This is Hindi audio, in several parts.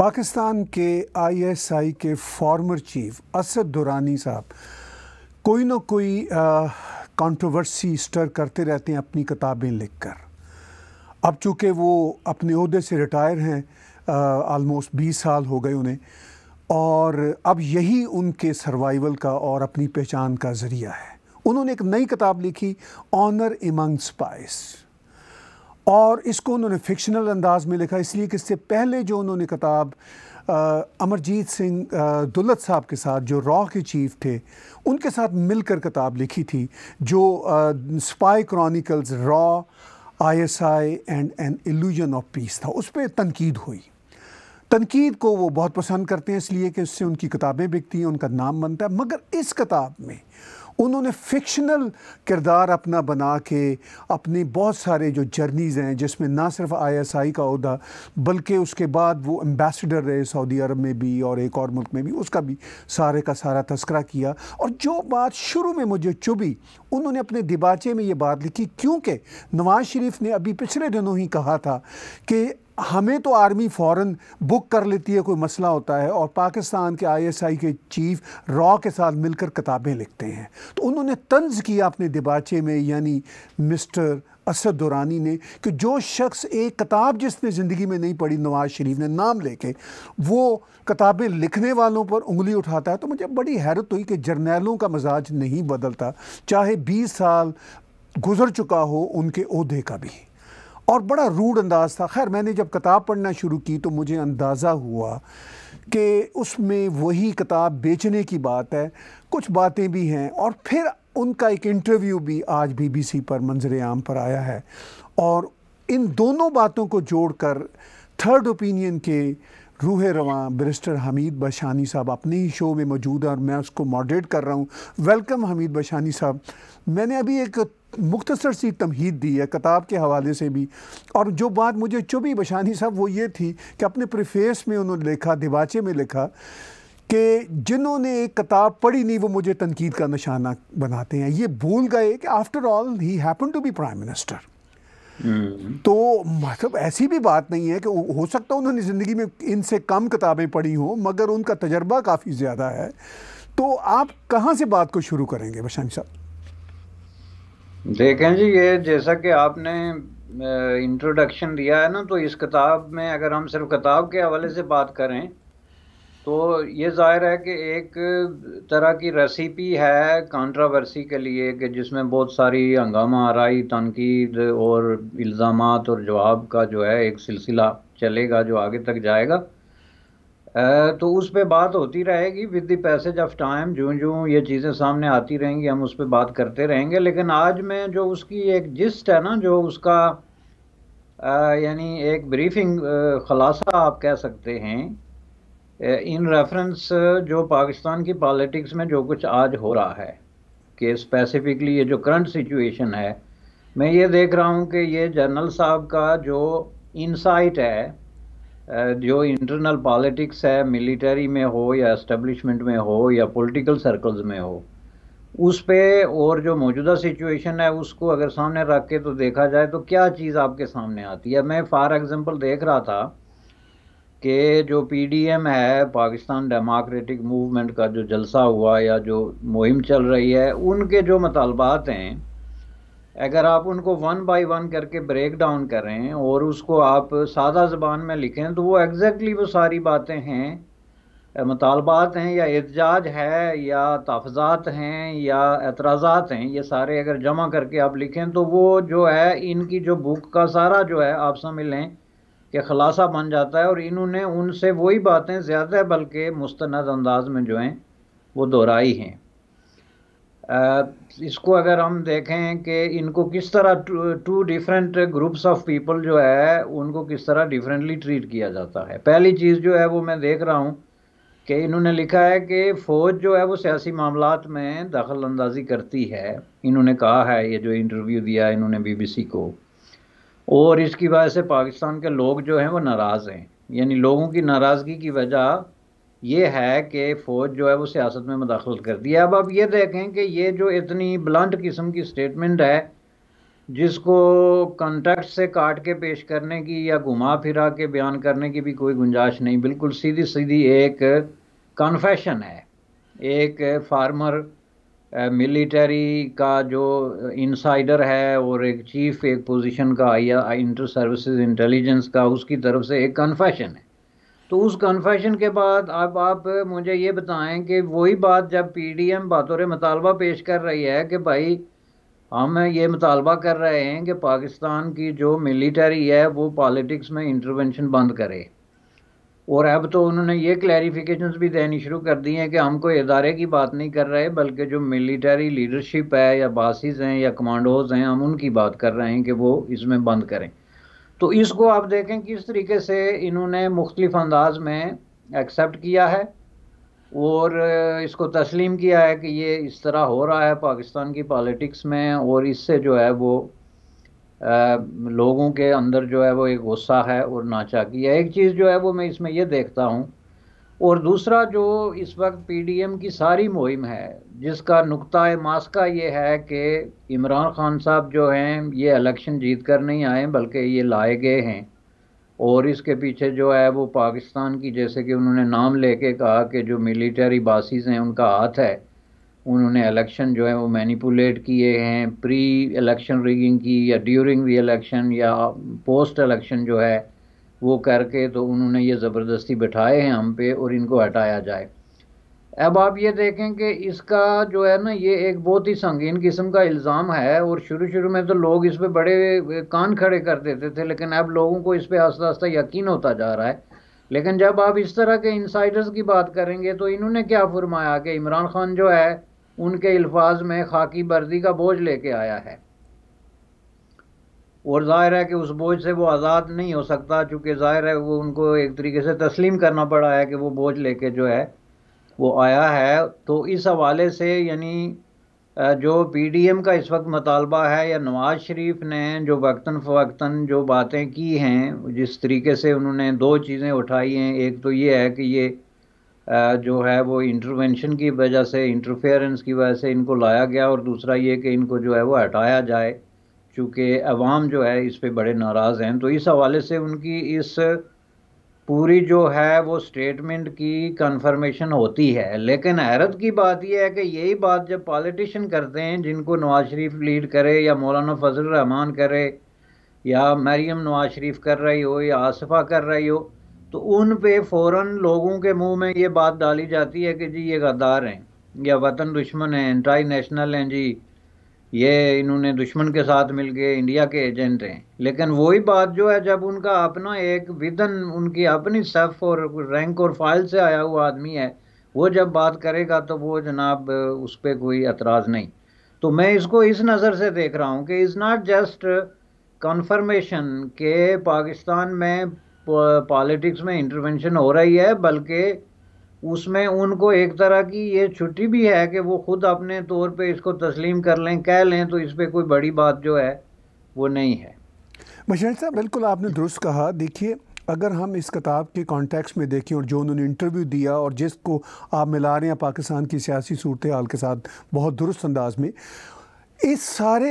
पाकिस्तान के आईएसआई के फॉर्मर चीफ असद दुरानी साहब कोई ना कोई कंट्रोवर्सी स्टर करते रहते हैं अपनी किताबें लिखकर अब चूँकि वो अपने अहदे से रिटायर हैं आलमोस्ट बीस साल हो गए उन्हें और अब यही उनके सर्वाइवल का और अपनी पहचान का ज़रिया है उन्होंने एक नई किताब लिखी ऑनर इमंग स्पाइस और इसको उन्होंने फिक्शनल अंदाज में लिखा इसलिए कि इससे पहले जो उन्होंने किताब अमरजीत सिंह दुल्लत साहब के साथ जो रॉ के चीफ थे उनके साथ मिलकर किताब लिखी थी जो स्पाई क्रॉनिकल्स रॉ ISI and an illusion of peace था उस पर तनकीद हुई तनकीद को वो बहुत पसंद करते हैं इसलिए कि उससे उनकी किताबें बिकती हैं उनका नाम बनता है मगर इस किताब में उन्होंने फिक्शनल किरदार अपना बना के अपनी बहुत सारे जो जर्नीज़ हैं जिसमें ना सिर्फ आईएसआई का अहदा बल्कि उसके बाद वो एम्बेसडर रहे सऊदी अरब में भी और एक और मुल्क में भी उसका भी सारे का सारा तस्करा किया और जो बात शुरू में मुझे चुभी उन्होंने अपने दिबाचे में ये बात लिखी क्योंकि नवाज़ शरीफ ने अभी पिछले दिनों ही कहा था कि हमें तो आर्मी फ़ौर बुक कर लेती है कोई मसला होता है और पाकिस्तान के आईएसआई के चीफ रॉ के साथ मिलकर किताबें लिखते हैं तो उन्होंने तंज किया अपने दिबाचे में यानी मिस्टर असद दुरानी ने कि जो शख्स एक किताब जिसने ज़िंदगी में नहीं पढ़ी नवाज़ शरीफ ने नाम लेके वो किताबें लिखने वालों पर उंगली उठाता है तो मुझे बड़ी हैरत हुई कि जर्नैलों का मजाज नहीं बदलता चाहे बीस साल गुज़र चुका हो उनके अहदे का भी और बड़ा रूड अंदाज था खैर मैंने जब किताब पढ़ना शुरू की तो मुझे अंदाज़ा हुआ कि उसमें वही किताब बेचने की बात है कुछ बातें भी हैं और फिर उनका एक इंटरव्यू भी आज बीबीसी पर मंजर आम पर आया है और इन दोनों बातों को जोड़कर थर्ड ओपिनियन के रूह रवान ब्रिस्टर हमीद बशानी साहब अपने ही शो में मौजूद हैं और मैं उसको मॉडरेट कर रहा हूँ वेलकम हमीद बशानी साहब मैंने अभी एक मुख्तसर सी तमहीद दी है किताब के हवाले से भी और जो बात मुझे चुभी बशानी साहब वो ये थी कि अपने प्रिफेस में उन्होंने लिखा दिबाचे में लिखा कि जिन्होंने एक किताब पढ़ी नहीं वो मुझे तनकीद का निशाना बनाते हैं ये भूल गए कि after all he happen to be prime minister तो मतलब ऐसी भी बात नहीं है कि हो सकता उन्होंने ज़िंदगी में इनसे कम किताबें पढ़ी हों मगर उनका तजर्बा काफ़ी ज़्यादा है तो आप कहाँ से बात को शुरू करेंगे बशानी साहब देखें जी ये जैसा कि आपने इंट्रोडक्शन दिया है ना तो इस किताब में अगर हम सिर्फ किताब के हवाले से बात करें तो ये ज़ाहिर है कि एक तरह की रेसिपी है कंट्रोवर्सी के लिए कि जिसमें बहुत सारी हंगामा आरई तनकीद और इल्ज़ाम और जवाब का जो है एक सिलसिला चलेगा जो आगे तक जाएगा तो उस पर बात होती रहेगी with the passage of time जो जो ये चीज़ें सामने आती रहेंगी हम उस पर बात करते रहेंगे लेकिन आज मैं जो उसकी एक जिस्ट है ना जो उसका यानी एक ब्रीफिंग खलासा आप कह सकते हैं इन रेफरेंस जो पाकिस्तान की पॉलिटिक्स में जो कुछ आज हो रहा है कि स्पेसिफिकली ये जो करंट सिचुएशन है मैं ये देख रहा हूँ कि ये जनरल साहब का जो इनसाइट है जो इंटरनल पॉलिटिक्स है मिलिट्री में हो या एस्टेब्लिशमेंट में हो या पॉलिटिकल सर्कल्स में हो उस पे और जो मौजूदा सिचुएशन है उसको अगर सामने रख के तो देखा जाए तो क्या चीज़ आपके सामने आती है मैं फॉर एग्जांपल देख रहा था कि जो पीडीएम है पाकिस्तान डेमोक्रेटिक मूवमेंट का जो जलसा हुआ या जो मुहिम चल रही है उनके जो मतालबात हैं अगर आप उनको वन बाय वन करके ब्रेक डाउन करें और उसको आप सादा ज़बान में लिखें तो वो एग्जैक्टली वो सारी बातें हैं मुतालबात हैं या एहतजाज है या तहफात हैं या एतराज़ात हैं ये सारे अगर जमा करके आप लिखें तो वो जो है इनकी जो बुक का सारा जो है आप समझ लें कि खलासा बन जाता है और इन्होंने उनसे वही बातें ज़्यादा बल्कि मुस्त अंदाज में जो हैं वो दोहराई हैं इसको अगर हम देखें कि इनको किस तरह two different groups of people जो है उनको किस तरह डिफरेंटली ट्रीट किया जाता है पहली चीज़ जो है वो मैं देख रहा हूँ कि इन्होंने लिखा है कि फ़ौज जो है वो सियासी मामला में दखल अंदाजी करती है इन्होंने कहा है ये जो इंटरव्यू दिया है इन्होंने बीबीसी को और इसकी वजह से पाकिस्तान के लोग जो हैं वो नाराज़ हैं यानी लोगों की नाराज़गी की वजह ये है कि फ़ौज जो है वो सियासत में मुदाखल कर दी है अब आप ये देखें कि ये जो इतनी ब्लंट किस्म की स्टेटमेंट है जिसको कॉन्टेक्ट से काट के पेश करने की या घुमा फिरा के बयान करने की भी कोई गुंजाइश नहीं बिल्कुल सीधी सीधी एक कन्फेशन है एक फार्मर मिलिट्री का जो इनसाइडर है और एक चीफ एक पोजीशन का आई इंटर सर्विसेज इंटेलिजेंस का उसकी तरफ से एक कन्फेशन है तो उस कन्फेशन के बाद अब आप मुझे ये बताएं कि वही बात जब पी डी एम बतौर मतालबा पेश कर रही है कि भाई हम ये मुतालबा कर रहे हैं कि पाकिस्तान की जो मिलिट्री है वो पॉलिटिक्स में इंटरवेंशन बंद करे और अब तो उन्होंने ये क्लैरिफिकेशंस भी देनी शुरू कर दी हैं कि हम कोई इदारे की बात नहीं कर रहे बल्कि जो मिलिट्री लीडरशिप है या बासिस हैं या कमांडोज हैं हम उनकी बात कर रहे हैं कि वो इसमें बंद करें तो इसको आप देखें किस तरीके से इन्होंने मुख्तलिफ अंदाज में एक्सेप्ट किया है और इसको तस्लीम किया है कि ये इस तरह हो रहा है पाकिस्तान की पॉलिटिक्स में और इससे जो है वो आ, लोगों के अंदर जो है वो एक गुस्सा है और की है एक चीज़ जो है वो मैं इसमें ये देखता हूँ और दूसरा जो इस वक्त पीडीएम की सारी मुहिम है जिसका नुकता मास्का ये है कि इमरान खान साहब जो हैं ये इलेक्शन जीत कर नहीं आए बल्कि ये लाए गए हैं और इसके पीछे जो है वो पाकिस्तान की जैसे कि उन्होंने नाम लेके कहा कि जो मिलिटरी बासिस हैं उनका हाथ है उन्होंने इलेक्शन जो है वो मैनिपुलेट किए हैं प्री इलेक्शन रिगिंग की या ड्यूरिंग दी इलेक्शन या पोस्ट इलेक्शन जो है वो करके तो उन्होंने ये ज़बरदस्ती बिठाए हैं हम पे और इनको हटाया जाए अब आप ये देखें कि इसका जो है ना ये एक बहुत ही संगीन किस्म का इल्ज़ाम है और शुरू शुरू में तो लोग इस पर बड़े कान खड़े कर देते थे लेकिन अब लोगों को इस पर आस्ता आस्ता यकीन होता जा रहा है लेकिन जब आप इस तरह के इंसाइडर्स की बात करेंगे तो इन्होंने क्या फरमाया कि इमरान खान जो है उनके अल्फाज में खाकी वर्दी का बोझ लेके आया है और ज़ाहिर है कि उस बोझ से वो आज़ाद नहीं हो सकता चूँकि ज़ाहिर है वो उनको एक तरीके से तस्लीम करना पड़ा है कि वो बोझ लेके जो है वो आया है तो इस हवाले से यानी जो पीडीएम का इस वक्त मतालबा है या नवाज शरीफ ने जो वक्ता फ़वक्ता जो बातें की हैं जिस तरीके से उन्होंने दो चीज़ें उठाई हैं एक तो ये है कि ये जो है वो इंटरवेंशन की वजह से इंटरफेरेंस की वजह से इनको लाया गया और दूसरा ये कि इनको जो है वो हटाया जाए चूँकि अवाम जो है इस पर बड़े नाराज़ हैं तो इस हवाले से उनकी इस पूरी जो है वो स्टेटमेंट की कन्फर्मेशन होती है लेकिन हैरत की बात यह है कि यही बात जब पॉलिटिशन करते हैं जिनको नवाज शरीफ लीड करे या मौलाना फजल रहमान करे या मरीम नवाज शरीफ कर रही हो या आसफ़ा कर रही हो तो उन पे फ़ौर लोगों के मुंह में ये बात डाली जाती है कि जी ये गद्दार हैं या वतन दुश्मन हैं एंटाई नेशनल हैं जी ये इन्होंने दुश्मन के साथ मिलके इंडिया के एजेंट हैं लेकिन वही बात जो है जब उनका अपना एक विधन उनकी अपनी सेफ और रैंक और फाइल से आया हुआ आदमी है वो जब बात करेगा तो वो जनाब उस पर कोई एतराज़ नहीं तो मैं इसको इस नज़र से देख रहा हूँ कि इज़ नॉट जस्ट कन्फर्मेशन के पाकिस्तान में पॉलिटिक्स में इंटरवेंशन हो रही है बल्कि उसमें उनको एक तरह की ये छुट्टी भी है कि वो खुद अपने तौर पे इसको तस्लीम कर लें कह लें तो इस पर कोई बड़ी बात जो है वो नहीं है बशर साहब बिल्कुल आपने दुरुस्त कहा देखिए अगर हम इस किताब के कॉन्टेक्स्ट में देखें और जो उन्होंने इंटरव्यू दिया और जिसको आप मिला रहे हैं पाकिस्तान की सियासी सूरत हाल के साथ बहुत दुरुस्त अंदाज में इस सारे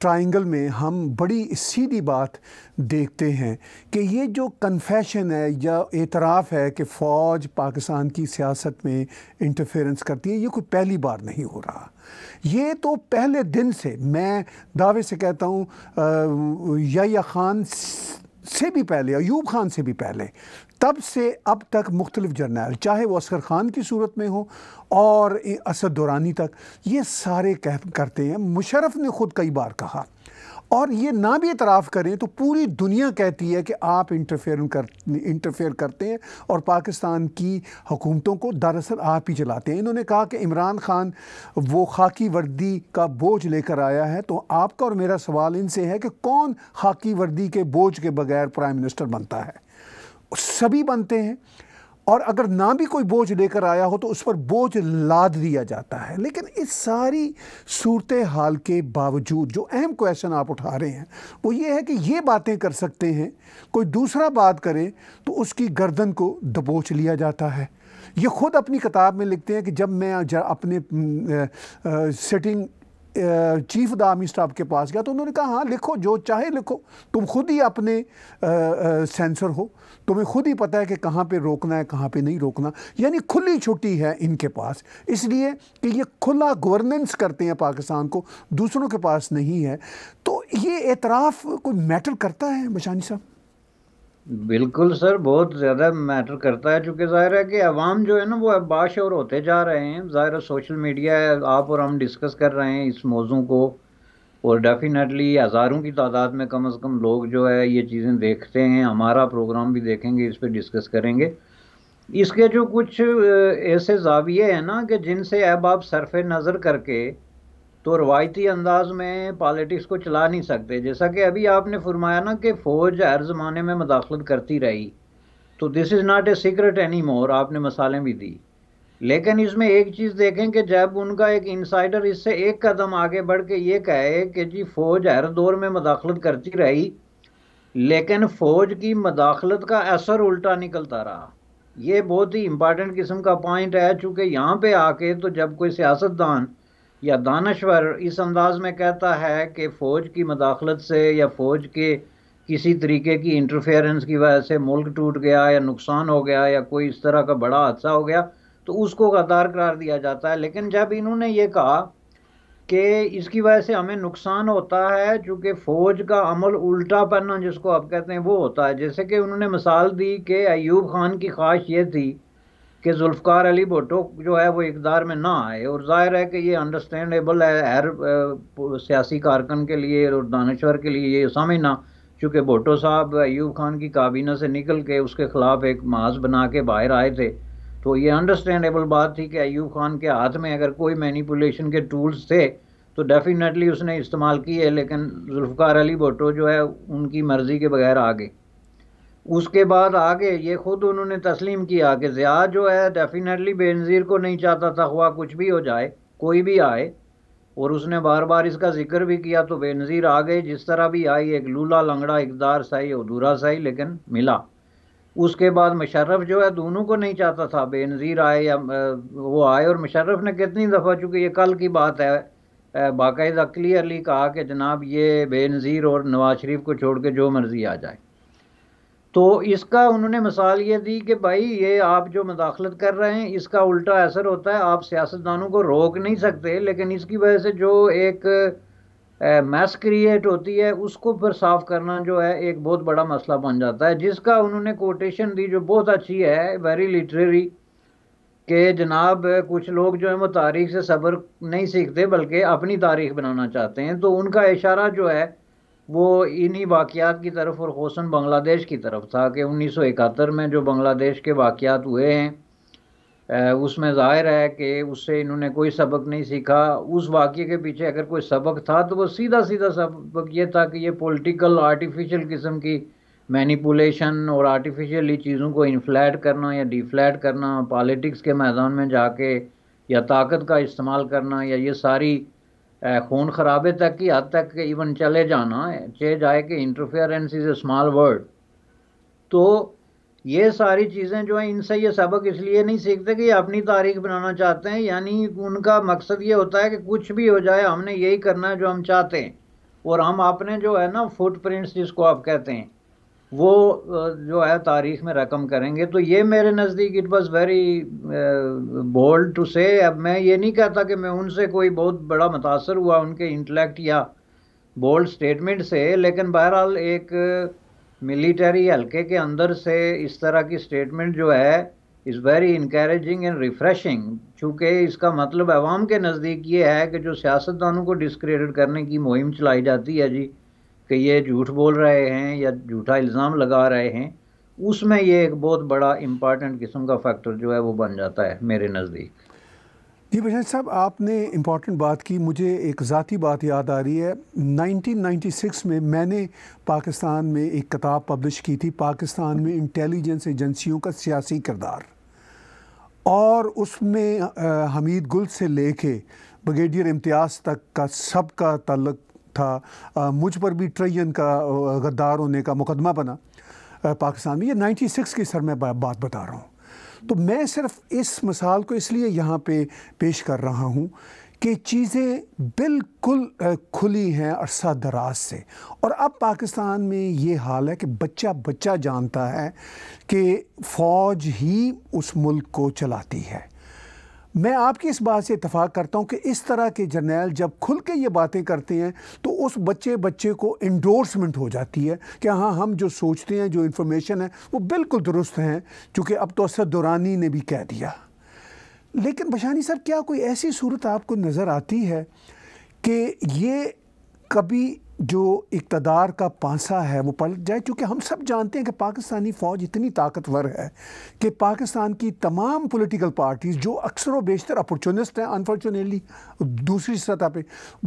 ट्रायंगल में हम बड़ी सीधी बात देखते हैं कि ये जो कन्फेशन है या एतराफ़ है कि फ़ौज पाकिस्तान की सियासत में इंटरफेरेंस करती है ये कोई पहली बार नहीं हो रहा ये तो पहले दिन से मैं दावे से कहता हूँ या, या खान से भी पहले अयूब खान से भी पहले तब से अब तक मुख्तलिफ जर्नैल चाहे वो असगर ख़ान की सूरत में हो और असद दौरानी तक ये सारे कह करते हैं मुशरफ ने ख़ुद कई बार कहा और ये ना भी इतराफ़ करें तो पूरी दुनिया कहती है कि आप इंटरफेयर कर इंटरफेयर करते हैं और पाकिस्तान की हुकूमतों को दरअसल आप ही चलाते हैं इन्होंने कहा कि इमरान खान वो खाकी वर्दी का बोझ लेकर आया है तो आपका और मेरा सवाल इनसे है कि कौन खाकी वर्दी के बोझ के बगैर प्राइम मिनिस्टर बनता है सभी बनते हैं और अगर ना भी कोई बोझ लेकर आया हो तो उस पर बोझ लाद दिया जाता है लेकिन इस सारी सूरत हाल के बावजूद जो अहम क्वेश्चन आप उठा रहे हैं वो ये है कि ये बातें कर सकते हैं कोई दूसरा बात करे तो उसकी गर्दन को दबोच लिया जाता है ये ख़ुद अपनी किताब में लिखते हैं कि जब मैं अपने sitting chief of the army staff के पास गया तो उन्होंने कहा हाँ लिखो जो चाहे लिखो तुम खुद ही अपने सेंसर हो तुम्हें खुद ही पता है कि कहाँ पे रोकना है कहाँ पे नहीं रोकना यानी खुली छुट्टी है इनके पास इसलिए कि ये खुला गवर्नेंस करते हैं पाकिस्तान को दूसरों के पास नहीं है तो ये एतराफ़ कोई मैटर करता है बशानी साहब बिल्कुल सर बहुत ज़्यादा मैटर करता है चूँकि ज़ाहिर है कि अवाम जो है ना वो अब बाशर होते जा रहे हैं ज़ाहिर सोशल मीडिया है आप और हम डिस्कस कर रहे हैं इस मौजू को और डेफिनेटली हज़ारों की तादाद में कम अज़ कम लोग जो है ये चीज़ें देखते हैं हमारा प्रोग्राम भी देखेंगे इस पर डिस्कस करेंगे इसके जो कुछ ऐसे जाविये हैं ना कि जिनसे अब आप सरफ नज़र करके तो रवायती अंदाज में पॉलिटिक्स को चला नहीं सकते जैसा कि अभी आपने फरमाया ना कि फ़ौज हर ज़माने में मदाखलत करती रही तो this is not a secret any more आपने मसाले भी दी लेकिन इसमें एक चीज़ देखें कि जब उनका एक इंसाइडर इससे एक कदम आगे बढ़ के ये कहे कि जी फ़ौज हर दौर में मदाखलत करती रही लेकिन फ़ौज की मदाखलत का असर उल्टा निकलता रहा ये बहुत ही इंपॉर्टेंट किस्म का पॉइंट है चूँकि यहाँ पे आके तो जब कोई सियासतदान या दानश्वर इस अंदाज में कहता है कि फ़ौज की मदाखलत से या फ़ौज के किसी तरीके की इंटरफेरेंस की वजह से मुल्क टूट गया या नुकसान हो गया या कोई इस तरह का बड़ा हादसा हो गया तो उसको गद्दार करार दिया जाता है लेकिन जब इन्होंने ये कहा कि इसकी वजह से हमें नुकसान होता है चूँकि फ़ौज का अमल उल्टा पन्ना जिसको आप कहते हैं वो होता है जैसे कि उन्होंने मिसाल दी कि अयूब खान की ख्वाहिश ये थी कि जुल्फकार अली भुट्टो जो है वो इकदार में ना आए और जाहिर है कि ये अंडरस्टैंडेबल है हर सियासी कारकन के लिए और दानश्वर के लिए ये समझना चूँकि भुट्टो साहब अयूब खान की काबीना से निकल के उसके ख़िलाफ़ एक महाज बना के बाहर आए थे तो ये अंडरस्टैंडेबल बात थी कि अयूब खान के हाथ में अगर कोई मैनिपुलेशन के टूल्स थे तो डेफिनेटली उसने इस्तेमाल किए लेकिन जुल्फकार अली भुट्टो जो है उनकी मर्ज़ी के बगैर आ गए उसके बाद आगे ये खुद उन्होंने तस्लीम किया कि ज़िया जो है डेफिनेटली बेनज़ीर को नहीं चाहता था हुआ कुछ भी हो जाए कोई भी आए और उसने बार बार इसका जिक्र भी किया तो बेनज़ीर आ गए जिस तरह भी आई एक लूला लंगड़ा इकदार सही अधूरा सही लेकिन मिला उसके बाद मुशर्रफ जो है दोनों को नहीं चाहता था बेनज़ीर आए या वो आए और मुशर्रफ ने कितनी दफ़ा चूँकि ये कल की बात है बाकायदा क्लियरली कहा कि जनाब ये बेनज़ीर और नवाज शरीफ को छोड़ के जो मर्ज़ी आ जाए तो इसका उन्होंने मिसाल ये दी कि भाई ये आप जो मदाखलत कर रहे हैं इसका उल्टा असर होता है आप सियासतदानों को रोक नहीं सकते लेकिन इसकी वजह से जो एक मैस क्रिएट होती है उसको फिर साफ करना जो है एक बहुत बड़ा मसला बन जाता है जिसका उन्होंने कोटेशन दी जो बहुत अच्छी है वेरी लिटरेरी के जनाब कुछ लोग जो है वो तारीख से सब्र नहीं सीखते बल्कि अपनी तारीख बनाना चाहते हैं तो उनका इशारा जो है वो इन्हीं वाक़ात की तरफ और खौसन बांग्लादेश की तरफ था कि 1971 में जो बांग्लादेश के वाक़ात हुए हैं उसमें ज़ाहिर है कि उससे इन्होंने कोई सबक नहीं सीखा उस वाक्य के पीछे अगर कोई सबक था तो वो सीधा सीधा सबक ये था कि ये पॉलिटिकल आर्टिफिशियल किस्म की मैनिपुलेशन और आर्टिफिशियली चीज़ों को इनफ्लैट करना या डिफ्लैट करना पॉलिटिक्स के मैदान में जाके या ताकत का इस्तेमाल करना या ये सारी खून खराबे तक की हद तक इवन चले जाना चले जाए कि interference is a small word तो ये सारी चीज़ें जो हैं इनसे ये सबक इसलिए नहीं सीखते कि अपनी तारीख बनाना चाहते हैं यानी उनका मकसद ये होता है कि कुछ भी हो जाए हमने यही करना है जो हम चाहते हैं और हम अपने जो है ना फुटप्रिंट्स जिसको आप कहते हैं वो जो है तारीख में रकम करेंगे तो ये मेरे नज़दीक it was very bold to say अब मैं ये नहीं कहता कि मैं उनसे कोई बहुत बड़ा मुतासर हुआ उनके इंटलेक्ट या बोल्ड स्टेटमेंट से लेकिन बहरहाल एक मिलिटरी हल्के के अंदर से इस तरह की स्टेटमेंट जो है is very encouraging and refreshing चूँकि इसका मतलब अवाम के नज़दीक ये है कि जो सियासतदानों को डिस्क्रेडिट करने की मुहिम चलाई जाती है जी कि ये झूठ बोल रहे हैं या झूठा इल्ज़ाम लगा रहे हैं उसमें ये एक बहुत बड़ा इम्पॉर्टेंट किस्म का फैक्टर जो है वो बन जाता है मेरे नज़दीक जी बशन साहब आपने इम्पॉर्टेंट बात की मुझे एक ज़ाती बात याद आ रही है 1996 में मैंने पाकिस्तान में एक किताब पब्लिश की थी पाकिस्तान में इंटेलिजेंस एजेंसियों का सियासी किरदार और उसमें हमीद गुल से लेके ब्रिगेडियर इम्तियाज़ तक का सब का तल्लक था मुझ पर भी ट्रैन का गद्दार होने का मुकदमा बना पाकिस्तान में ये 96 की सर मैं बात बता रहा हूँ तो मैं सिर्फ इस मिसाल को इसलिए यहाँ पे पेश कर रहा हूँ कि चीज़ें बिल्कुल खुली हैं अरसा दराज से और अब पाकिस्तान में ये हाल है कि बच्चा बच्चा जानता है कि फ़ौज ही उस मुल्क को चलाती है मैं आपकी इस बात से इतफाक़ करता हूँ कि इस तरह के जर्नैल जब खुल के ये बातें करते हैं तो उस बच्चे बच्चे को इंडोर्समेंट हो जाती है कि हाँ हम जो सोचते हैं जो इन्फॉर्मेशन है वो बिल्कुल दुरुस्त हैं चूँकि अब तो असद दुरानी ने भी कह दिया लेकिन बशानी साहब क्या कोई ऐसी सूरत आपको नज़र आती है कि ये कभी जो इकतदार का पासा है वो पलट जाए क्योंकि हम सब जानते हैं कि पाकिस्तानी फ़ौज इतनी ताकतवर है कि पाकिस्तान की तमाम पॉलिटिकल पार्टीज़ जो अक्सर व बेशतर अपॉर्चुनिस्ट हैं अनफॉर्चुनेटली दूसरी सतह पे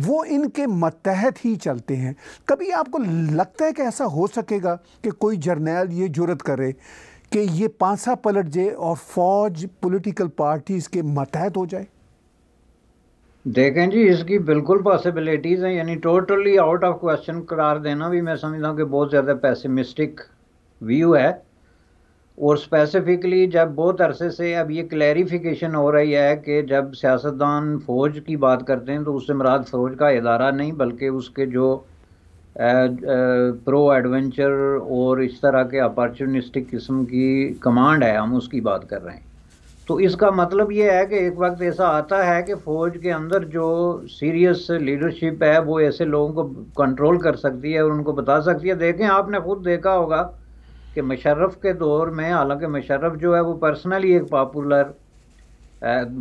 वो इनके मतहत ही चलते हैं कभी आपको लगता है कि ऐसा हो सकेगा कि कोई जर्नैल ये जरूरत करे कि ये पासा पलट जाए और फ़ौज पोलिटिकल पार्टीज़ के मतहत हो जाए देखें जी इसकी बिल्कुल पॉसिबिलिटीज़ हैं यानी टोटली आउट ऑफ क्वेश्चन करार देना भी मैं समझता हूँ कि बहुत ज़्यादा पैसिमिस्टिक व्यू है और स्पेसिफिकली जब बहुत अरसे से अब ये क्लैरिफिकेशन हो रही है कि जब सियासतदान फ़ौज की बात करते हैं तो उससे मराद फ़ौज का इदारा नहीं बल्कि उसके जो प्रो एडवेंचर और इस तरह के अपॉर्चुनिस्टिक किस्म की कमांड है हम उसकी बात कर रहे हैं तो इसका मतलब ये है कि एक वक्त ऐसा आता है कि फौज के अंदर जो सीरियस लीडरशिप है वो ऐसे लोगों को कंट्रोल कर सकती है और उनको बता सकती है देखें आपने खुद देखा होगा कि मशर्रफ के दौर में हालांकि मशर्रफ जो है वो पर्सनली एक पॉपुलर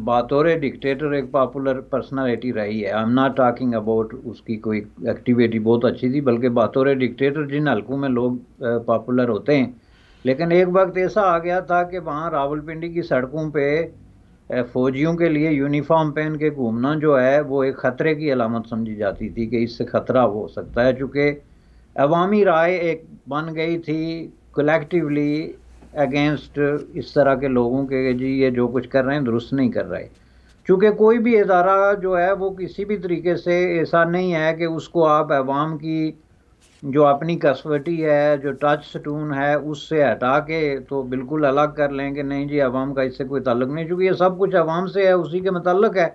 बतौर डिक्टेटर एक पॉपुलर पर्सनालिटी रही है I am not talking about उसकी कोई एक्टिविटी बहुत अच्छी थी बल्कि बतौर डिक्टेटर जिन हल्कों में लोग पॉपुलर होते हैं लेकिन एक वक्त ऐसा आ गया था कि वहाँ रावलपिंडी की सड़कों पे फौजियों के लिए यूनिफॉर्म पहन के घूमना जो है वो एक ख़तरे की अलामत समझी जाती थी कि इससे ख़तरा हो सकता है चूँकि अवामी राय एक बन गई थी कलेक्टिवली अगेंस्ट इस तरह के लोगों के जी ये जो कुछ कर रहे हैं दुरुस्त नहीं कर रहे चूँकि कोई भी इदारा जो है वो किसी भी तरीके से ऐसा नहीं है कि उसको आप अवाम की जो अपनी कसवटी है जो टच स्टून है उससे हटा के तो बिल्कुल अलग कर लें कि नहीं जी आवाम का इससे कोई ताल्लुक नहीं चूँकि ये सब कुछ आवाम से है उसी के मतलब है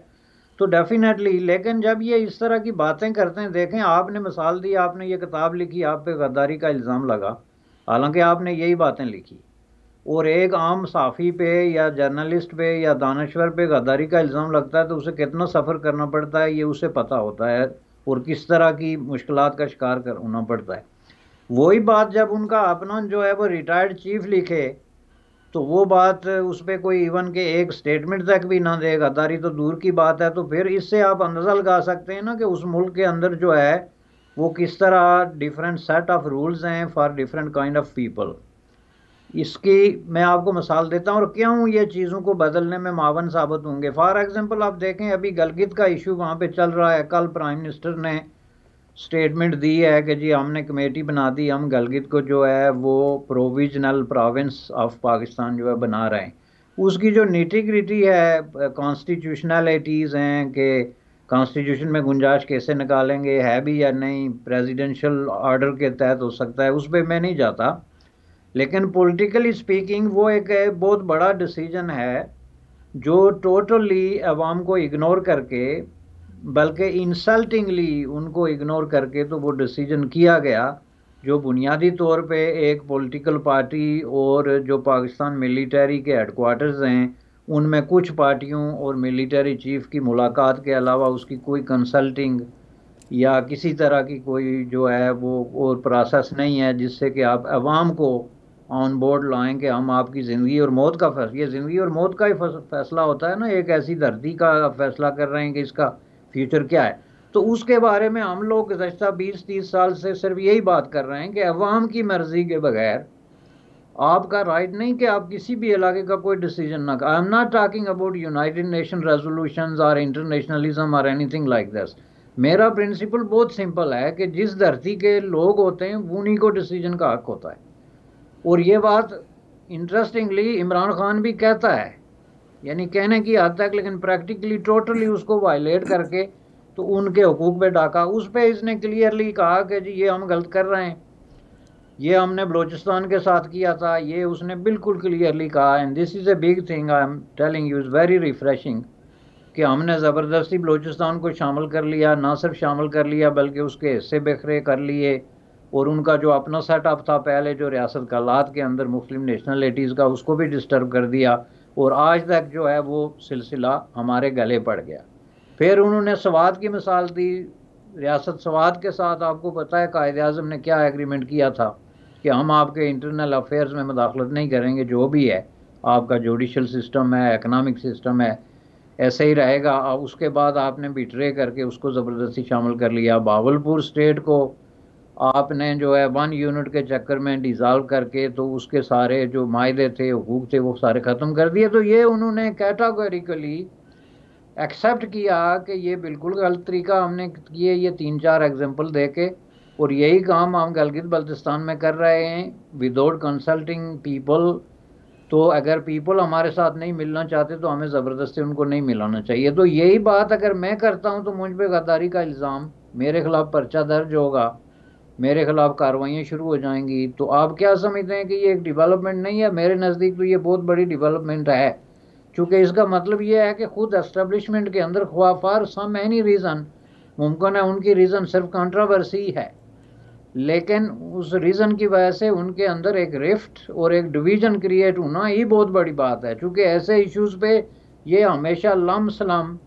तो डेफिनेटली लेकिन जब ये इस तरह की बातें करते हैं देखें आपने मिसाल दी आपने ये किताब लिखी आप पे गद्दारी का इल्ज़ाम लगा हालांकि आपने यही बातें लिखी और एक आम साफ़ी पे या जर्नलिस्ट पे या दानश्वर पे गद्दारी का इल्ज़ाम लगता है तो उसे कितना सफ़र करना पड़ता है ये उसे पता होता है और किस तरह की मुश्किल का शिकार कर होना पड़ता है वही बात जब उनका अपना जो है वो रिटायर्ड चीफ लिखे तो वो बात उस पर कोई इवन के एक स्टेटमेंट तक भी ना दे दारी तो दूर की बात है तो फिर इससे आप अंदाज़ा लगा सकते हैं ना कि उस मुल्क के अंदर जो है वो किस तरह डिफरेंट सेट ऑफ रूल्स हैं for different kind of people इसकी मैं आपको मिसाल देता हूँ और क्यों ये चीज़ों को बदलने में मावन साबित होंगे फॉर एग्ज़ाम्पल आप देखें अभी गलगित का इशू वहाँ पे चल रहा है कल प्राइम मिनिस्टर ने स्टेटमेंट दी है कि जी हमने कमेटी बना दी हम गलगित को जो है वो प्रोविजनल प्रोविंस ऑफ पाकिस्तान जो है बना रहे हैं उसकी जो नीटी है कॉन्स्टिट्यूशनलिटीज़ हैं कि कॉन्स्टिट्यूशन में गुंजाइश कैसे निकालेंगे है भी या नहीं प्रेजिडेंशल ऑर्डर के तहत हो सकता है उस पर मैं नहीं जाता लेकिन पॉलिटिकली स्पीकिंग वो एक बहुत बड़ा डिसीजन है जो टोटली अवाम को इग्नोर करके बल्कि इंसल्टिंगली उनको इग्नोर करके तो वो डिसीजन किया गया जो बुनियादी तौर पे एक पॉलिटिकल पार्टी और जो पाकिस्तान मिलिट्री के हेडकोार्टर्स हैं उनमें कुछ पार्टियों और मिलिट्री चीफ की मुलाकात के अलावा उसकी कोई कंसल्टिंग या किसी तरह की कोई जो है वो और प्रोसेस नहीं है जिससे कि आप आवाम को ऑन बोर्ड लाएं कि हम आपकी ज़िंदगी और मौत का फैसला ये ज़िंदगी और मौत का ही फैसला होता है ना एक ऐसी धरती का फैसला कर रहे हैं कि इसका फ्यूचर क्या है तो उसके बारे में हम लोग गुजशत बीस तीस साल से सिर्फ यही बात कर रहे हैं कि अवाम की मर्ज़ी के बगैर आपका राइट नहीं कि आप किसी भी इलाके का कोई डिसीजन ना कर I am not talking about United Nation resolution और इंटरनेशनलिज्म और एनीथिंग लाइक दिस मेरा प्रिंसिपल बहुत सिंपल है कि जिस धरती के लोग होते हैं उन्हीं को डिसीजन का हक होता है और ये बात इंटरेस्टिंगली इमरान खान भी कहता है यानी कहने की हद तक लेकिन प्रैक्टिकली टोटली उसको वायलेट करके तो उनके हकूक पे डाका उस पर इसने क्लियरली कहा कि जी ये हम गलत कर रहे हैं ये हमने बलूचिस्तान के साथ किया था ये उसने बिल्कुल क्लियरली कहा and this is a big thing I am telling you is very refreshing कि हमने ज़बरदस्ती बलूचिस्तान को शामिल कर लिया ना सिर्फ शामिल कर लिया बल्कि उसके हिस्से बखरे कर लिए और उनका जो अपना सेटअप था पहले जो रियासत कलात के अंदर मुस्लिम नेशनलिटीज़ का उसको भी डिस्टर्ब कर दिया और आज तक जो है वो सिलसिला हमारे गले पड़ गया फिर उन्होंने सवाद की मिसाल दी रियासत सवाद के साथ आपको पता है कायद अजम ने क्या एग्रीमेंट किया था कि हम आपके इंटरनल अफेयर्स में मुदाखलत नहीं करेंगे जो भी है आपका जुडिशल सिस्टम है इकनॉमिक सिस्टम है ऐसे ही रहेगा उसके बाद आपने बिटरे करके उसको ज़बरदस्ती शामिल कर लिया बावलपुर स्टेट को आपने जो है वन यूनिट के चक्कर में डिजॉल्व करके तो उसके सारे जो मायदे थे हकूक थे वो सारे ख़त्म कर दिए तो ये उन्होंने कैटागोरिकली एक्सेप्ट किया कि ये बिल्कुल गलत तरीका हमने किए ये तीन चार एग्जांपल दे के और यही काम हम गलगित बल्तिस्तान में कर रहे हैं विदाउट कंसल्टिंग पीपल तो अगर पीपल हमारे साथ नहीं मिलना चाहते तो हमें ज़बरदस्ती उनको नहीं मिलाना चाहिए तो यही बात अगर मैं करता हूँ तो मुझ पर गद्दारी का इल्ज़ाम मेरे खिलाफ़ पर्चा दर्ज होगा मेरे खिलाफ कार्रवाइयाँ शुरू हो जाएंगी तो आप क्या समझते हैं कि ये एक डेवलपमेंट नहीं है मेरे नज़दीक तो ये बहुत बड़ी डेवलपमेंट है चूँकि इसका मतलब यह है कि खुद एस्टेब्लिशमेंट के अंदर ख्वाफार सम एनी रीज़न मुमकिन है उनकी रीज़न सिर्फ कंट्रावर्सी है लेकिन उस रीज़न की वजह से उनके अंदर एक रिफ्ट और एक डिवीज़न क्रिएट होना ही बहुत बड़ी बात है चूँकि ऐसे इश्यूज़ पे ये हमेशा लम सलम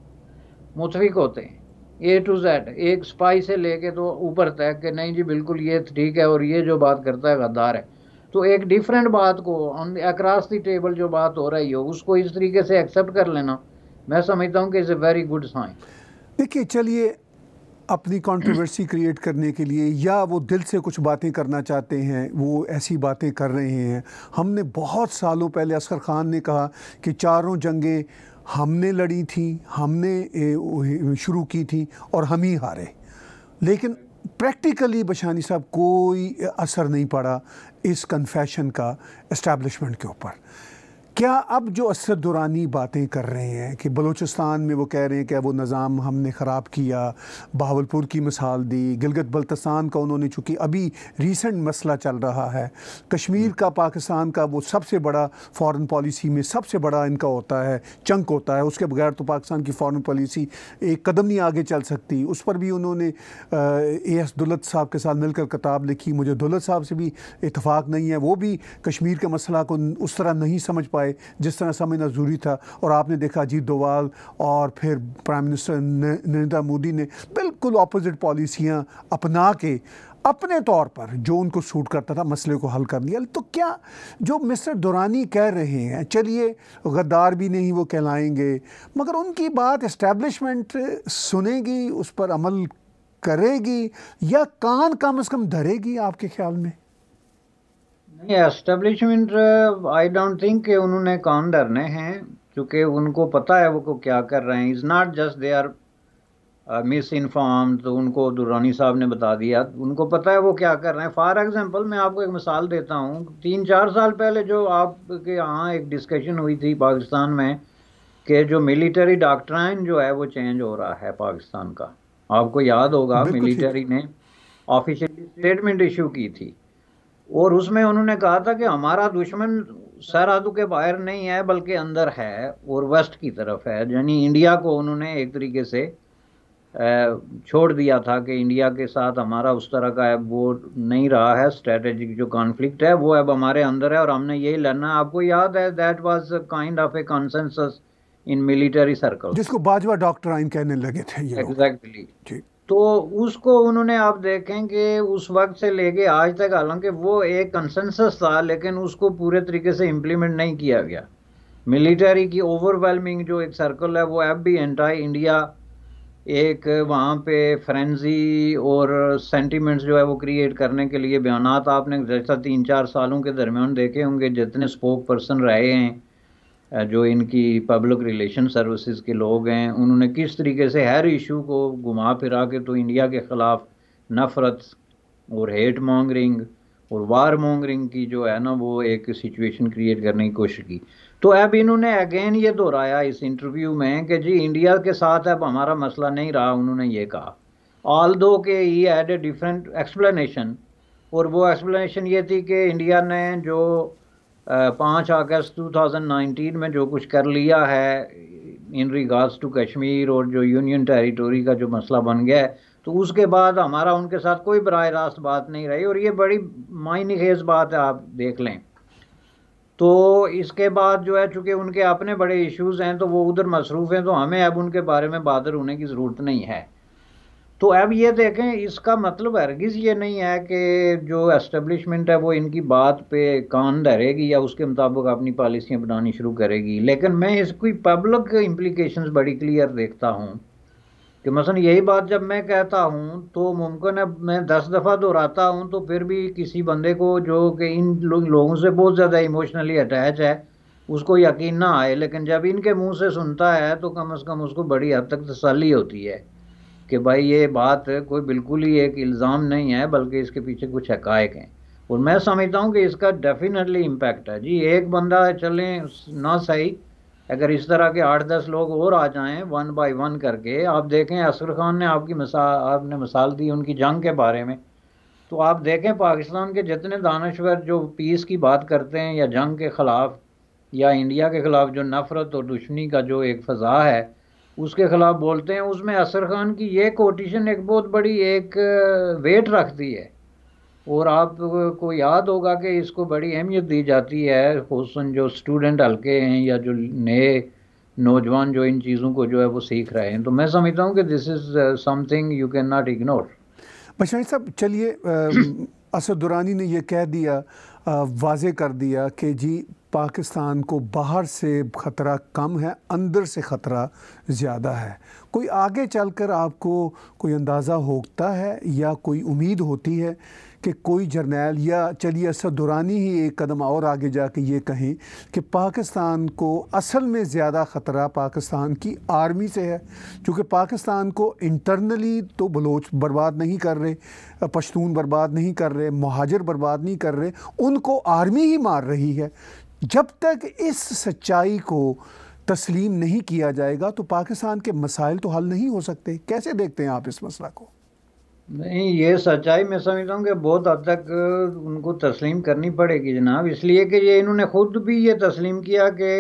मुतफिक होते हैं ए टू जेड एक स्पाई से लेके तो ऊपर तक कि नहीं जी बिल्कुल ये ठीक है और ये जो बात करता है गद्दार है तो एक डिफरेंट बात को ऑन अक्रॉस दी टेबल जो बात हो रही हो उसको इस तरीके से एक्सेप्ट कर लेना मैं समझता हूँ कि is a very good sign देखिए चलिए अपनी कंट्रोवर्सी क्रिएट करने के लिए या वो दिल से कुछ बातें करना चाहते हैं वो ऐसी बातें कर रहे हैं हमने बहुत सालों पहले असगर खान ने कहा कि चारों जंगें हमने लड़ी थी हमने शुरू की थी और हम ही हारे लेकिन प्रैक्टिकली बशानी साहब कोई असर नहीं पड़ा इस कन्फेशन का इस्टेब्लिशमेंट के ऊपर क्या अब जो असद दुरानी बातें कर रहे हैं कि बलूचिस्तान में वो कह रहे हैं कि वो निज़ाम हमने ख़राब किया बहावलपुर की मिसाल दी गिलगत बल्तस्तान का उन्होंने चूँकि अभी रीसेंट मसला चल रहा है कश्मीर का पाकिस्तान का वो सबसे बड़ा फॉरेन पॉलिसी में सबसे बड़ा इनका होता है चंक होता है उसके बगैर तो पाकिस्तान की फ़ॉरन पॉलिसी एक कदम नहीं आगे चल सकती उस पर भी उन्होंने ए एस दुलत साहब के साथ मिलकर किताब लिखी मुझे दुलत साहब से भी इतफाक़ नहीं है वो भी कश्मीर के मसला को उस तरह नहीं समझ पाए पाए जिस तरह समझना ज़रूरी था और आपने देखा अजीत डोवाल और फिर प्राइम मिनिस्टर नरेंद्र मोदी ने बिल्कुल अपोजिट पॉलिसियाँ अपना के अपने तौर पर जो उनको सूट करता था मसले को हल कर लिया तो क्या जो मिस्टर दुरानी कह रहे हैं चलिए गद्दार भी नहीं वो कहलाएंगे मगर उनकी बात इस्टेबलिशमेंट सुनेगी उस पर अमल करेगी या कान कम अज़ कम धरेगी आपके ख्याल में नहीं एस्टेब्लिशमेंट आई डोंट थिंक कि उन्होंने काम डरने हैं क्योंकि उनको पता है वो क्या कर रहे हैं is not just they are misinform तो उनको दुरानी साहब ने बता दिया उनको पता है वो क्या कर रहे हैं फॉर एग्ज़ाम्पल मैं आपको एक मिसाल देता हूँ तीन चार साल पहले जो आपके यहाँ एक डिस्कशन हुई थी पाकिस्तान में कि जो मिलिट्री डॉक्ट्राइन जो है वो चेंज हो रहा है पाकिस्तान का आपको याद होगा मिलिट्री ने ऑफिशियली स्टेटमेंट इशू की थी और उसमें उन्होंने कहा था कि हमारा दुश्मन सरहद के बाहर नहीं है बल्कि अंदर है और वेस्ट की तरफ है यानी इंडिया को उन्होंने एक तरीके से छोड़ दिया था कि इंडिया के साथ हमारा उस तरह का अब वो नहीं रहा है स्ट्रेटेजिक जो कॉन्फ्लिक्ट है वो अब हमारे अंदर है और हमने यही लड़ना है आपको याद है that was kind of a consensus in military circle जिसको बाजवा डॉक्टर कहने लगे थे एग्जैक्टली exactly. तो उसको उन्होंने आप देखें कि उस वक्त से लेके आज तक हालांकि वो एक कंसेंसस था लेकिन उसको पूरे तरीके से इम्प्लीमेंट नहीं किया गया मिलिट्री की ओवरवेलमिंग जो एक सर्कल है वो अब भी एंटाई इंडिया एक वहाँ पे फ्रेंजी और सेंटीमेंट्स जो है वो क्रिएट करने के लिए बयान आपने जैसा तीन चार सालों के दरमियान देखे होंगे जितने स्पोक पर्सन रहे हैं जो इनकी पब्लिक रिलेशन सर्विसेज के लोग हैं उन्होंने किस तरीके से हर इशू को घुमा फिरा के तो इंडिया के ख़िलाफ़ नफ़रत और हेट मॉन्गरिंग और वार मॉन्गरिंग की जो है ना वो एक सिचुएशन क्रिएट करने की कोशिश की तो अब इन्होंने अगेन ये दोहराया इस इंटरव्यू में कि जी इंडिया के साथ अब हमारा मसला नहीं रहा उन्होंने ये कहा ऑल दो के he had a different explanation और वो एक्सप्लेनेशन ये थी कि इंडिया ने जो Uh, पाँच अगस्त 2019 में जो कुछ कर लिया है इन रिगार्ड्स टू कश्मीर और जो यूनियन टेरिटोरी का जो मसला बन गया है तो उसके बाद हमारा उनके साथ कोई बर रास्त बात नहीं रही और ये बड़ी मायने खेज बात है आप देख लें तो इसके बाद जो है चूँकि उनके अपने बड़े इश्यूज़ हैं तो वो उधर मसरूफ़ हैं तो हमें अब उनके बारे में बादर होने की ज़रूरत नहीं है तो अब ये देखें इसका मतलब हरगिज़ ये नहीं है कि जो एस्टेब्लिशमेंट है वो इनकी बात पे कान धरेगी या उसके मुताबिक अपनी पॉलिसियाँ बनानी शुरू करेगी लेकिन मैं इसकी पब्लिक इम्प्लीकेशन बड़ी क्लियर देखता हूँ कि मसलन यही बात जब मैं कहता हूँ तो मुमकिन है मैं दस दफ़ा दोहराता हूँ तो फिर भी किसी बंदे को जो कि इन लोगों से बहुत ज़्यादा इमोशनली अटैच है उसको यकीन ना आए लेकिन जब इनके मुंह से सुनता है तो कम से कम उसको बड़ी हद तक तसली होती है कि भाई ये बात कोई बिल्कुल ही एक इल्ज़ाम नहीं है बल्कि इसके पीछे कुछ हकायक हैं और मैं समझता हूँ कि इसका डेफिनेटली इम्पैक्ट है जी एक बंदा चलें ना सही अगर इस तरह के आठ दस लोग और आ जाएं वन बाय वन करके आप देखें असर खान ने आपकी मिसाल आपने मिसाल दी उनकी जंग के बारे में तो आप देखें पाकिस्तान के जितने दानश्वर जो पीस की बात करते हैं या जंग के ख़िलाफ़ या इंडिया के ख़िलाफ़ जो नफ़रत और दुश्मनी का जो एक फ़ज़ा है उसके खिलाफ बोलते हैं उसमें असर खान की ये कोटिशन एक बहुत बड़ी एक वेट रखती है और आपको याद होगा कि इसको बड़ी अहमियत दी जाती है खूसन जो स्टूडेंट हल्के हैं या जो नए नौजवान जो इन चीज़ों को जो है वो सीख रहे हैं तो मैं समझता हूँ कि this is something you can not ignore Bashar साहब चलिए असद दुरानी ने यह कह दिया वाजे कर दिया कि जी पाकिस्तान को बाहर से ख़तरा कम है अंदर से ख़तरा ज़्यादा है कोई आगे चलकर आपको कोई अंदाज़ा होता है या कोई उम्मीद होती है कि कोई जर्नैल या चलिए असद दुरानी ही एक कदम और आगे जा के ये कहें कि पाकिस्तान को असल में ज़्यादा ख़तरा पाकिस्तान की आर्मी से है चूँकि पाकिस्तान को इंटरनली तो बलोच बर्बाद नहीं कर रहे पश्तून बर्बाद नहीं कर रहे महाजर बर्बाद नहीं कर रहे उनको आर्मी ही मार रही है जब तक इस सच्चाई को तस्लीम नहीं किया जाएगा तो पाकिस्तान के मसाइल तो हल नहीं हो सकते कैसे देखते हैं आप इस मसला को नहीं ये सच्चाई मैं समझता हूँ कि बहुत हद तक उनको तस्लीम करनी पड़ेगी जनाब इसलिए कि ये इन्होंने खुद भी ये तस्लीम किया कि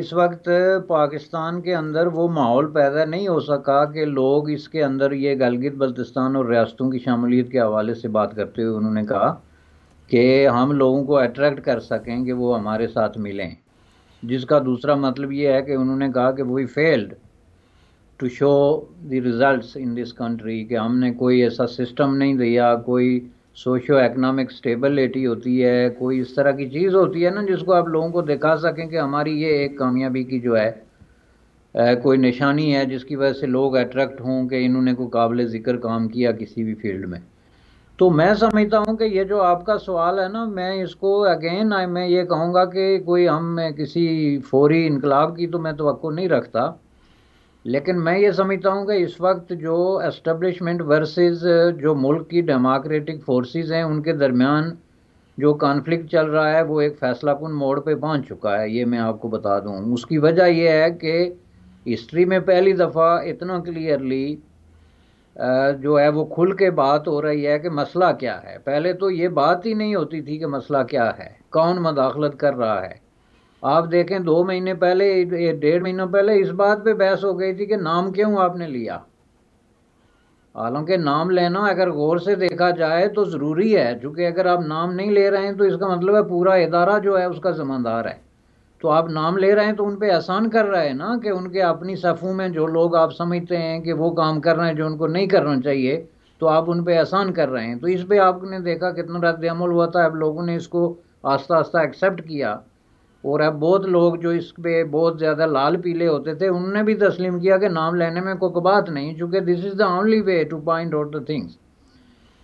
इस वक्त पाकिस्तान के अंदर वो माहौल पैदा नहीं हो सका कि लोग इसके अंदर ये गलगित बल्तिस्तान और रियासतों की शामिलियत के हवाले से बात करते हुए उन्होंने कहा कि हम लोगों को अट्रैक्ट कर सकें कि वो हमारे साथ मिलें जिसका दूसरा मतलब ये है कि उन्होंने कहा कि we failed to show the results in this country कि हमने कोई ऐसा सिस्टम नहीं दिया कोई सोशो इकनॉमिक स्टेबिलिटी होती है कोई इस तरह की चीज़ होती है ना जिसको आप लोगों को दिखा सकें कि हमारी ये एक कामयाबी की जो है आ, कोई निशानी है जिसकी वजह से लोग अट्रैक्ट हों कि इन्होंने कोई काबिल ज़िक्र काम किया किसी भी फील्ड में तो मैं समझता हूँ कि ये जो आपका सवाल है ना मैं इसको अगेन आई मैं ये कहूँगा कि कोई हम किसी फौरी इनकलाब की तो मैं तो नहीं रखता लेकिन मैं ये समझता हूँ कि इस वक्त जो एस्टेब्लिशमेंट वर्सेस जो मुल्क की डेमोक्रेटिक फोर्सेस हैं उनके दरमियान जो कॉन्फ्लिक्ट चल रहा है वो एक फैसला कन मोड़ पर पहुँच चुका है ये मैं आपको बता दूँ उसकी वजह यह है कि हिस्ट्री में पहली दफ़ा इतना क्लियरली जो है वो खुल के बात हो रही है कि मसला क्या है पहले तो ये बात ही नहीं होती थी कि मसला क्या है कौन मदाखलत कर रहा है आप देखें दो महीने पहले डेढ़ महीनों पहले इस बात पे बहस हो गई थी कि नाम क्यों आपने लिया हालांकि नाम लेना अगर गौर से देखा जाए तो ज़रूरी है क्योंकि अगर आप नाम नहीं ले रहे हैं तो इसका मतलब है पूरा इदारा जो है उसका ज़िम्मेदार है तो आप नाम ले रहे हैं तो उन पर आसान कर रहा है ना कि उनके अपनी सफ़ों में जो लोग आप समझते हैं कि वो काम कर रहे हैं जो उनको नहीं करना चाहिए तो आप उन पर आसान कर रहे हैं तो इस पर आपने देखा कितना रद्दमल हुआ था अब लोगों ने इसको आस्ता आस्ता एक्सेप्ट किया और अब बहुत लोग जो इस पर बहुत ज़्यादा लाल पीले होते थे उनने भी तस्लीम किया कि नाम लेने में कोई बात नहीं चूँकि this is the only way to point out the things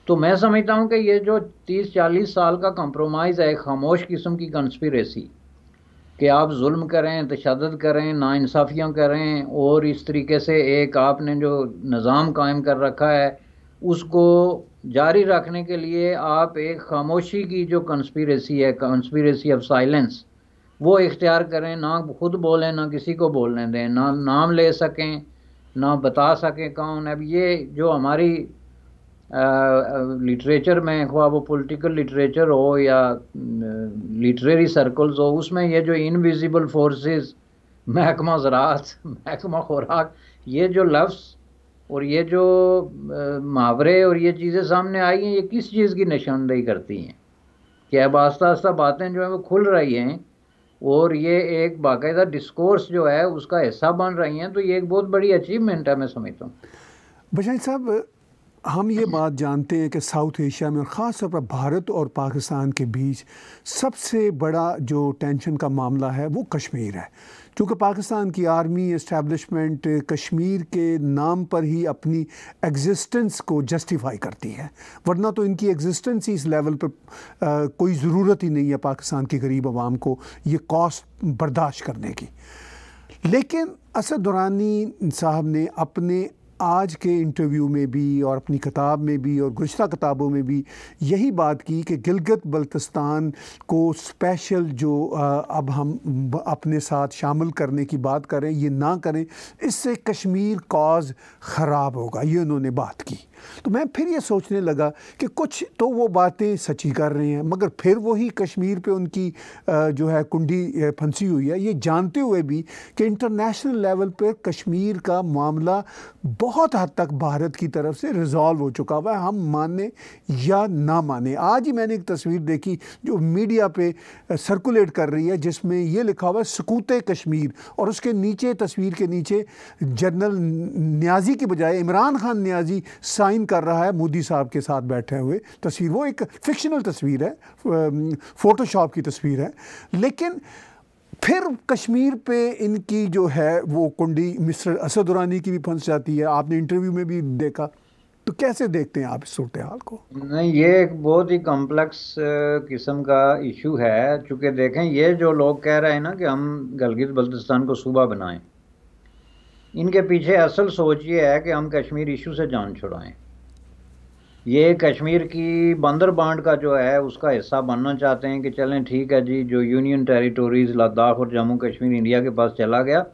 तो मैं समझता हूँ कि ये जो 30-40 साल का कम्प्रोमाइज़ है खामोश किस्म की कंस्पिरेसी कि आप जुल्म करें तशद करें इंसाफ़ियाँ करें और इस तरीके से एक आपने जो निज़ाम कायम कर रखा है उसको जारी रखने के लिए आप एक खामोशी की जो कंस्पिरेसी है कंस्पिरेसी ऑफ साइलेंस वो इख्तियार करें ना खुद बोलें ना किसी को बोलने दें ना नाम ले सकें ना बता सकें कौन अब ये जो हमारी लिटरेचर में हुआ वो पॉलिटिकल लिटरेचर हो या लिटरेरी सर्कल्स हो उसमें ये जो इनविजिबल फोर्सेस महकमा ज़रात महकमा खुराक ये जो लफ्स और ये जो मुहावरे और ये चीज़ें सामने आई हैं ये किस चीज़ की निशानदेही करती हैं कि अब आस्ता आस्ता बातें जो हैं वो खुल रही हैं और ये एक बाकायदा डिस्कोर्स जो है उसका हिस्सा बन रही हैं तो ये एक बहुत बड़ी अचीवमेंट है मैं समझता हूँ बशाई साहब हम ये बात जानते हैं कि साउथ एशिया में और ख़ास तौर पर भारत और पाकिस्तान के बीच सबसे बड़ा जो टेंशन का मामला है वो कश्मीर है क्योंकि पाकिस्तान की आर्मी इस्टेबलिशमेंट कश्मीर के नाम पर ही अपनी एग्जिस्टेंस को जस्टिफाई करती है वरना तो इनकी एग्जिस्टेंस ही इस लेवल पर कोई ज़रूरत ही नहीं है पाकिस्तान की गरीब आवाम को ये कॉस्ट बर्दाश्त करने की लेकिन असद दुरानी साहब ने अपने आज के इंटरव्यू में भी और अपनी किताब में भी और गुज्तर किताबों में भी यही बात की कि गिलगत बल्तिस्तान को स्पेशल जो अब हम अपने साथ शामिल करने की बात करें ये ना करें इससे कश्मीर कॉज ख़राब होगा ये उन्होंने बात की तो मैं फिर ये सोचने लगा कि कुछ तो वो बातें सच्ची कर रहे हैं मगर फिर वही कश्मीर पे उनकी जो है कुंडी फंसी हुई है ये जानते हुए भी कि इंटरनेशनल लेवल पर कश्मीर का मामला बहुत बहुत हद तक भारत की तरफ से रिजॉल्व हो चुका हुआ है हम माने या ना माने आज ही मैंने एक तस्वीर देखी जो मीडिया पे सर्कुलेट कर रही है जिसमें ये लिखा हुआ है सकूत कश्मीर और उसके नीचे तस्वीर के नीचे जनरल न्याजी के बजाय इमरान खान न्याजी साइन कर रहा है मोदी साहब के साथ बैठे हुए तस्वीर वो एक फ़िक्शनल तस्वीर है फोटोशॉप की तस्वीर है लेकिन फिर कश्मीर पे इनकी जो है वो कुंडी मिस्टर असद की भी फंस जाती है आपने इंटरव्यू में भी देखा तो कैसे देखते हैं आप इस सूरत हाल को नहीं ये एक बहुत ही कॉम्प्लेक्स किस्म का इशू है चूँकि देखें ये जो लोग कह रहे हैं ना कि हम गलगित बल्तिस्तान को सूबा बनाएं इनके पीछे असल सोच ये है कि हम कश्मीर इशू से जान छुड़ाएं ये कश्मीर की बंदर बांड का जो है उसका हिस्सा बनना चाहते हैं कि चलें ठीक है जी जो यूनियन टेरिटोरीज़ लद्दाख और जम्मू कश्मीर इंडिया के पास चला गया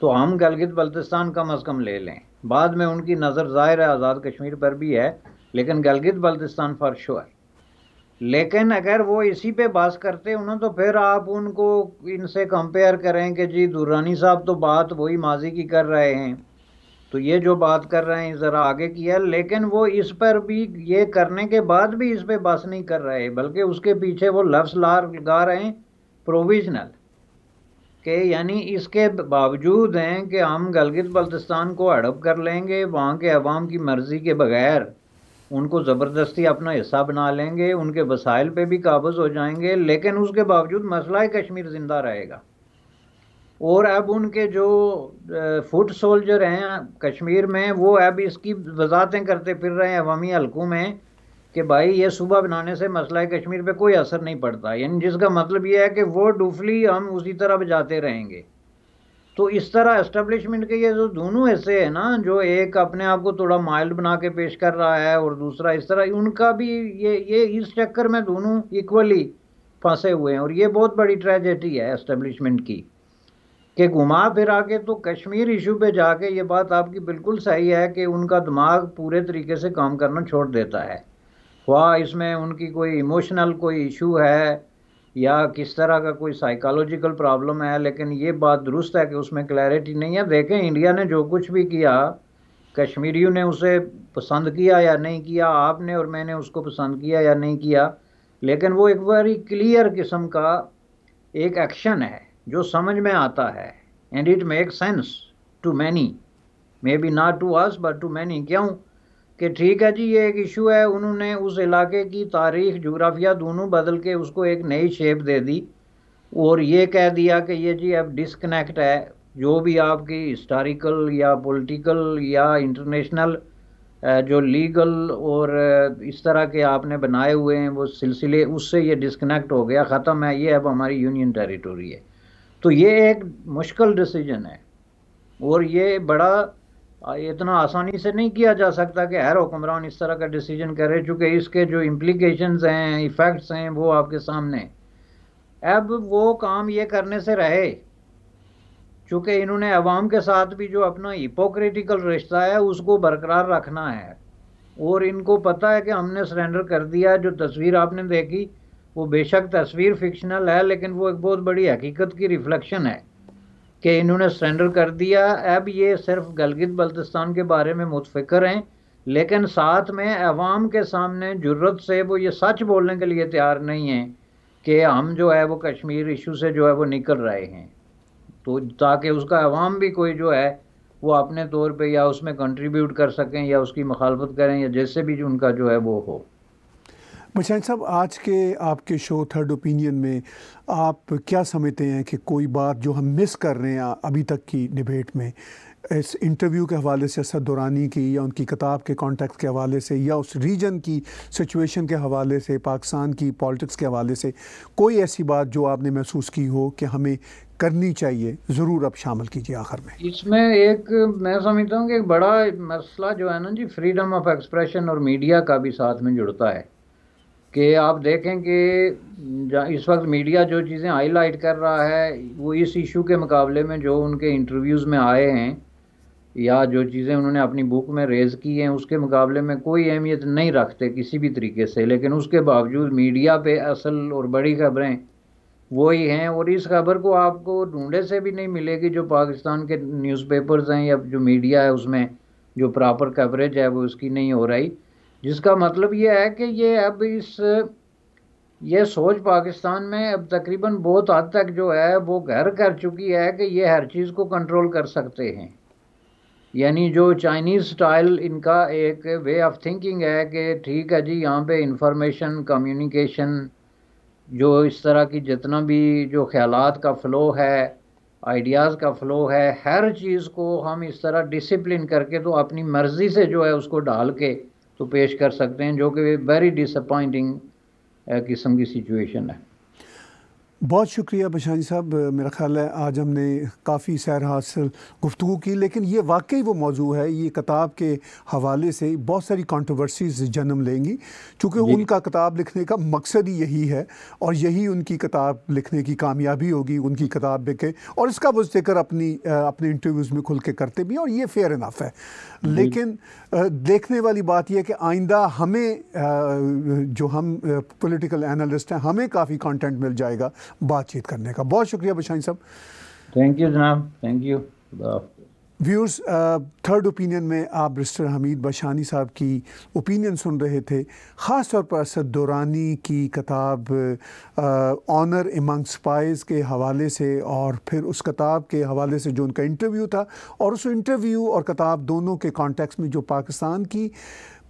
तो हम गलगित बल्तिस्तान कम अज़ कम ले लें बाद में उनकी नज़र ज़ाहिर है आज़ाद कश्मीर पर भी है लेकिन गलगित बल्तिस्तान फॉर श्योर लेकिन अगर वो इसी पे बात करते उन्होंने तो फिर आप उनको इनसे कंपेयर करें कि जी दुरानी साहब तो बात वही माजी की कर रहे हैं तो ये जो बात कर रहे हैं ज़रा आगे किया लेकिन वो इस पर भी ये करने के बाद भी इस पर बस नहीं कर रहे बल्कि उसके पीछे वो लफ्स ला लगा रहे हैं प्रोविजनल के यानी इसके बावजूद हैं कि हम गलगित बल्तिस्तान को हड़प कर लेंगे वहाँ के अवाम की मर्ज़ी के बगैर उनको ज़बरदस्ती अपना हिस्सा बना लेंगे उनके वसाइल पे भी काबज़ हो जाएंगे लेकिन उसके बावजूद मसला कश्मीर ज़िंदा रहेगा और अब उनके जो फुट सोल्जर हैं कश्मीर में वो अब इसकी वजातें करते फिर रहे हैं अवामी हलकों में कि भाई ये सुबह बनाने से मसला है कश्मीर पे कोई असर नहीं पड़ता यानी जिसका मतलब ये है कि वो डुफली हम उसी तरह बजाते रहेंगे तो इस तरह एस्टेब्लिशमेंट के ये जो दोनों ऐसे हैं ना जो एक अपने आप को थोड़ा माइल्ड बना के पेश कर रहा है और दूसरा इस तरह उनका भी ये ये इस चक्कर में दोनों इक्वली फंसे हुए हैं और ये बहुत बड़ी ट्रेजेडी है एस्टेब्लिशमेंट की कि घुमा फिरा के तो कश्मीर इशू पे जाके ये बात आपकी बिल्कुल सही है कि उनका दिमाग पूरे तरीके से काम करना छोड़ देता है वाह इसमें उनकी कोई इमोशनल कोई इशू है या किस तरह का कोई साइकोलॉजिकल प्रॉब्लम है लेकिन ये बात दुरुस्त है कि उसमें क्लैरिटी नहीं है देखें इंडिया ने जो कुछ भी किया कश्मीरियों ने उसे पसंद किया या नहीं किया आपने और मैंने उसको पसंद किया या नहीं किया लेकिन वो एक बार क्लियर किस्म का एक एक्शन है जो समझ में आता है and it make sense to many maybe not to us but to many क्यों कि ठीक है जी ये एक इशू है उन्होंने उस इलाके की तारीख जोग्राफिया दोनों बदल के उसको एक नई शेप दे दी और ये कह दिया कि ये जी अब डिसकनेक्ट है जो भी आपकी हिस्टोरिकल या पॉलिटिकल या इंटरनेशनल जो लीगल और इस तरह के आपने बनाए हुए हैं वो सिलसिले उससे ये डिसकनेक्ट हो गया ख़त्म है ये अब हमारी यूनियन टेरिटोरी है तो ये एक मुश्किल डिसीजन है और ये बड़ा इतना आसानी से नहीं किया जा सकता कि हर हुक्मरान इस तरह का डिसीजन करे चूँकि इसके जो इम्प्लीकेशंस हैं इफ़ेक्ट्स हैं वो आपके सामने अब वो काम ये करने से रहे चूँकि इन्होंने अवाम के साथ भी जो अपना हिपोक्रेटिकल रिश्ता है उसको बरकरार रखना है और इनको पता है कि हमने सरेंडर कर दिया जो तस्वीर आपने देखी वो बेशक तस्वीर फिक्शनल है लेकिन वो एक बहुत बड़ी हकीकत की रिफ्लेक्शन है कि इन्होंने सरेंडर कर दिया अब ये सिर्फ गलगित बल्तिस्तान के बारे में मुतफिक्र हैं लेकिन साथ में अवाम के सामने जरूरत से वो ये सच बोलने के लिए तैयार नहीं हैं कि हम जो है वो कश्मीर इशू से जो है वो निकल रहे हैं तो ताकि उसका अवाम भी कोई जो है वो अपने तौर पे या उसमें कंट्रीब्यूट कर सकें या उसकी मखालफत करें या जैसे भी उनका जो है वो हो बचान साहब आज के आपके शो थर्ड ओपिनियन में आप क्या समझते हैं कि कोई बात जो हम मिस कर रहे हैं अभी तक की डिबेट में इस इंटरव्यू के हवाले से असद दुरानी की या उनकी किताब के कॉन्टेक्ट के हवाले से या उस रीजन की सिचुएशन के हवाले से पाकिस्तान की पॉलिटिक्स के हवाले से कोई ऐसी बात जो आपने महसूस की हो कि हमें करनी चाहिए ज़रूर आप शामिल कीजिए आखिर में इसमें एक मैं समझता हूँ कि एक बड़ा मसला जो है ना जी फ्रीडम ऑफ एक्सप्रेशन और मीडिया का भी साथ में जुड़ता है कि आप देखें कि इस वक्त मीडिया जो चीज़ें हाईलाइट कर रहा है वो इस इशू के मुकाबले में जो उनके इंटरव्यूज़ में आए हैं या जो चीज़ें उन्होंने अपनी बुक में रेज़ की हैं उसके मुकाबले में कोई अहमियत नहीं रखते किसी भी तरीके से लेकिन उसके बावजूद मीडिया पे असल और बड़ी खबरें वही हैं और इस खबर को आपको ढूंढे से भी नहीं मिलेगी जो पाकिस्तान के न्यूज़पेपर्स हैं या जो मीडिया है उसमें जो प्रॉपर कवरेज है वो उसकी नहीं हो रही जिसका मतलब ये है कि ये अब इस ये सोच पाकिस्तान में अब तकरीबन बहुत हद तक जो है वो घर कर चुकी है कि ये हर चीज़ को कंट्रोल कर सकते हैं यानी जो चाइनीज़ स्टाइल इनका एक वे ऑफ थिंकिंग है कि ठीक है जी यहाँ पे इंफॉर्मेशन कम्युनिकेशन जो इस तरह की जितना भी जो ख्याल का फ़्लो है आइडियाज़ का फ़्लो है हर चीज़ को हम इस तरह डिसिप्लिन करके तो अपनी मर्ज़ी से जो है उसको डाल के तो पेश कर सकते हैं जो कि वेरी डिसअपॉइंटिंग किस्म की सिचुएशन है बहुत शुक्रिया बशानी साहब मेरा ख्याल है आज हमने काफ़ी सैर हासिल गुफ्तु की लेकिन ये वाकई वो मौजू है ये किताब के हवाले से बहुत सारी कंट्रोवर्सीज जन्म लेंगी चूँकि उनका किताब लिखने का मकसद ही यही है और यही उनकी किताब लिखने की कामयाबी होगी उनकी किताब के और इसका वो जिक्र अपनी अपने इंटरव्यूज़ में खुल के करते भी और ये फेयर इनाफ है लेकिन देखने वाली बात यह कि आइंदा हमें जो हम पोलिटिकल एनालिस्ट हैं हमें काफ़ी कॉन्टेंट मिल जाएगा बातचीत करने का बहुत शुक्रिया बशाइन साहब थैंक यू जनाब thank you viewers third opinion में आप ब्रिस्टर हमीद बशानी साहब की ओपिनियन सुन रहे थे ख़ास तौर पर असद दौरानी की किताब ऑनर इमंग स्पाइस के हवाले से और फिर उस किताब के हवाले से जो उनका इंटरव्यू था और उस इंटरव्यू और किताब दोनों के कॉन्टेक्स्ट में जो पाकिस्तान की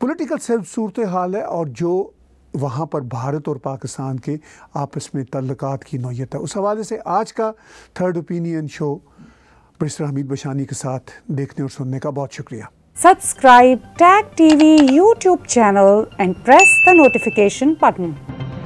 पॉलिटिकल सेल्फ सूरत हाल है और जो वहाँ पर भारत और पाकिस्तान के आपस में तल्लक की नोयत है उस हवाले से आज का थर्ड ओपिनियन शो बिस्तर हमीद बशानी के साथ देखने और सुनने का बहुत शुक्रिया subscribe Tag TV YouTube channel and press the notification button